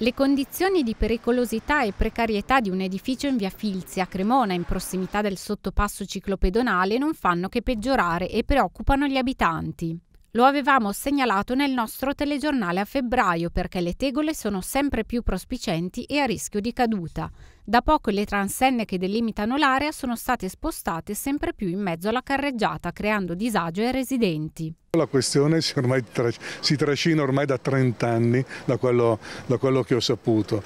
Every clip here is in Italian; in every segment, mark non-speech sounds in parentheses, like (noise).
Le condizioni di pericolosità e precarietà di un edificio in via Filzi a Cremona, in prossimità del sottopasso ciclopedonale, non fanno che peggiorare e preoccupano gli abitanti. Lo avevamo segnalato nel nostro telegiornale a febbraio perché le tegole sono sempre più prospicenti e a rischio di caduta. Da poco le transenne che delimitano l'area sono state spostate sempre più in mezzo alla carreggiata, creando disagio ai residenti. La questione si, ormai, si trascina ormai da 30 anni, da quello, da quello che ho saputo.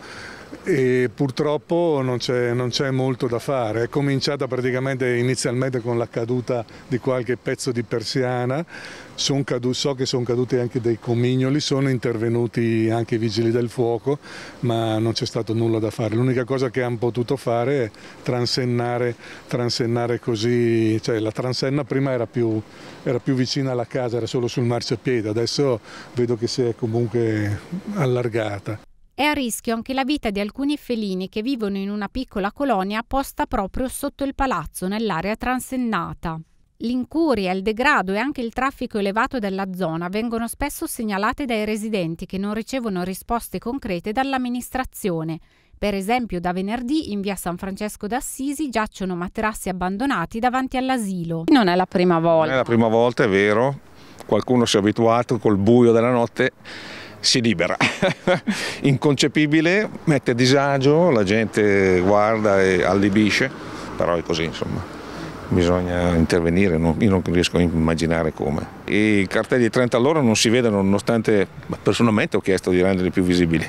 E purtroppo non c'è, molto da fare, è cominciata praticamente inizialmente con la caduta di qualche pezzo di persiana, cadu, so che sono caduti anche dei comignoli, sono intervenuti anche i vigili del fuoco, ma non c'è stato nulla da fare. L'unica cosa che ha hanno potuto fare transennare, transennare così, cioè la transenna prima era più, era più, vicina alla casa, era solo sul marciapiede, adesso vedo che si è comunque allargata. È a rischio anche la vita di alcuni felini che vivono in una piccola colonia posta proprio sotto il palazzo, nell'area transennata. L'incuria, il degrado e anche il traffico elevato della zona vengono spesso segnalate dai residenti che non ricevono risposte concrete dall'amministrazione per esempio da venerdì in via San Francesco d'Assisi giacciono materassi abbandonati davanti all'asilo. Non è la prima volta. Non è la prima volta, è vero. Qualcuno si è abituato col buio della notte si libera. (laughs) Inconcepibile, mette disagio, la gente guarda e allibisce, però è così insomma bisogna intervenire, non, io non riesco a immaginare come. I cartelli di 30 all'ora non si vedono nonostante personalmente ho chiesto di renderli più visibili.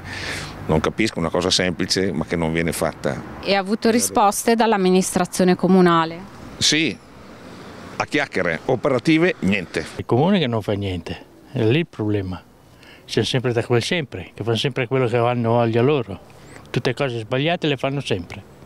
Non capisco, una cosa semplice ma che non viene fatta. E ha avuto risposte dall'amministrazione comunale? Sì, a chiacchiere, operative niente. Il comune che non fa niente, è lì il problema. C'è sempre da quel sempre, che fanno sempre quello che hanno voglia loro. Tutte cose sbagliate le fanno sempre.